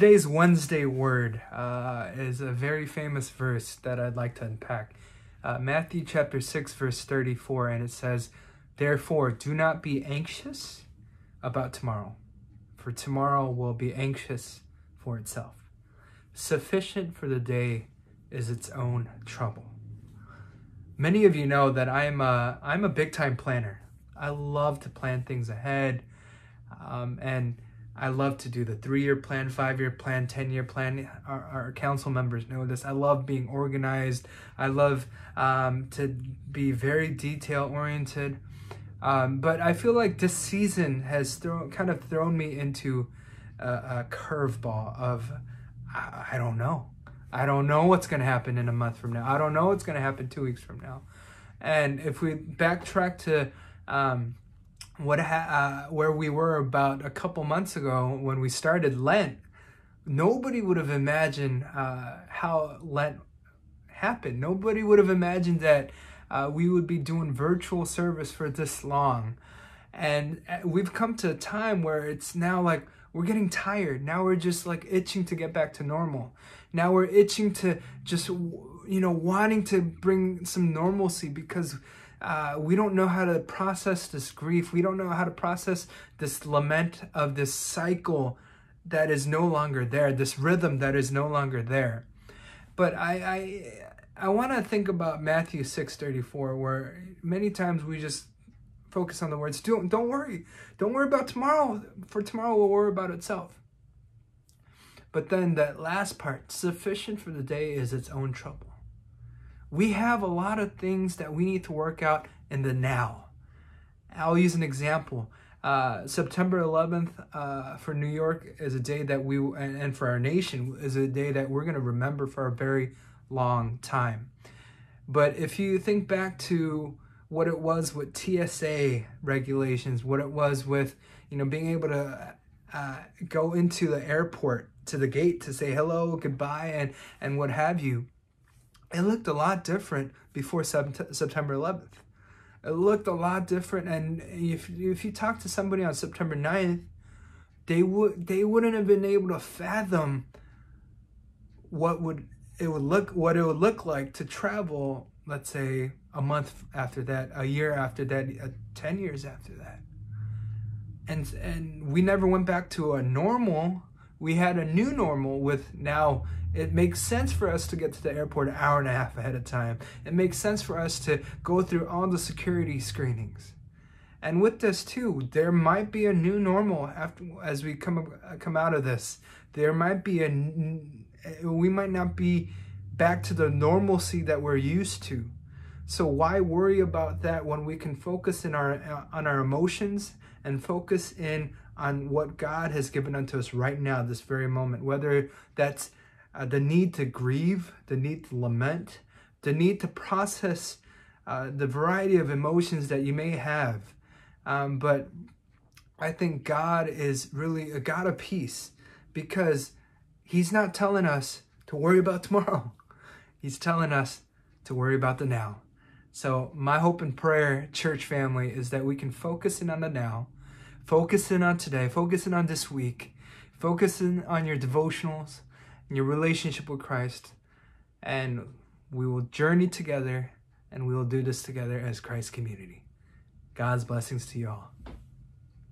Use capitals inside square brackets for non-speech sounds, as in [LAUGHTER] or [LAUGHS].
today's Wednesday word uh, is a very famous verse that I'd like to unpack. Uh, Matthew chapter 6, verse 34, and it says, Therefore, do not be anxious about tomorrow, for tomorrow will be anxious for itself. Sufficient for the day is its own trouble. Many of you know that I'm a, I'm a big time planner. I love to plan things ahead. Um, and I love to do the three-year plan, five-year plan, 10-year plan. Our, our, council members know this. I love being organized. I love um, to be very detail-oriented. Um, but I feel like this season has thrown, kind of thrown me into a, a curveball of, I, I don't know. I don't know what's going to happen in a month from now. I don't know what's going to happen two weeks from now. And if we backtrack to um, what ha- uh, where we were about a couple months ago when we started Lent. Nobody would have imagined uh, how Lent happened. Nobody would have imagined that uh, we would be doing virtual service for this long. And uh, we've come to a time where it's now like we're getting tired. Now we're just like itching to get back to normal. Now we're itching to just, you know, wanting to bring some normalcy because uh, we don't know how to process this grief. We don't know how to process this lament of this cycle that is no longer there, this rhythm that is no longer there. But I, I, I want to think about Matthew 6.34, where many times we just focus on the words, don't, don't worry. Don't worry about tomorrow, for tomorrow will worry about itself. But then that last part, sufficient for the day is its own trouble we have a lot of things that we need to work out in the now. I'll use an example. Uh, September 11th uh, for New York is a day that we, and, and for our nation, is a day that we're going to remember for a very long time. But if you think back to what it was with TSA regulations, what it was with, you know, being able to uh, go into the airport to the gate to say hello, goodbye, and, and what have you, it looked a lot different before September 11th. It looked a lot different, and if if you talk to somebody on September 9th, they would they wouldn't have been able to fathom what would it would look what it would look like to travel. Let's say a month after that, a year after that, uh, ten years after that, and and we never went back to a normal we had a new normal with now it makes sense for us to get to the airport an hour and a half ahead of time. It makes sense for us to go through all the security screenings. And with this too, there might be a new normal after as we come come out of this. There might be a we might not be back to the normalcy that we're used to. So why worry about that when we can focus in our uh, on our emotions and focus in on what God has given unto us right now, this very moment, whether that's uh, the need to grieve, the need to lament, the need to process uh, the variety of emotions that you may have. Um, but I think God is really a God of peace because He's not telling us to worry about [LAUGHS] tomorrow. He's telling us to worry about the now. So, my hope and prayer, church family, is that we can focus in on the now, focus in on today, focus in on this week, focus in on your devotionals and your relationship with Christ, and we will journey together and we will do this together as Christ's community. God's blessings to you all.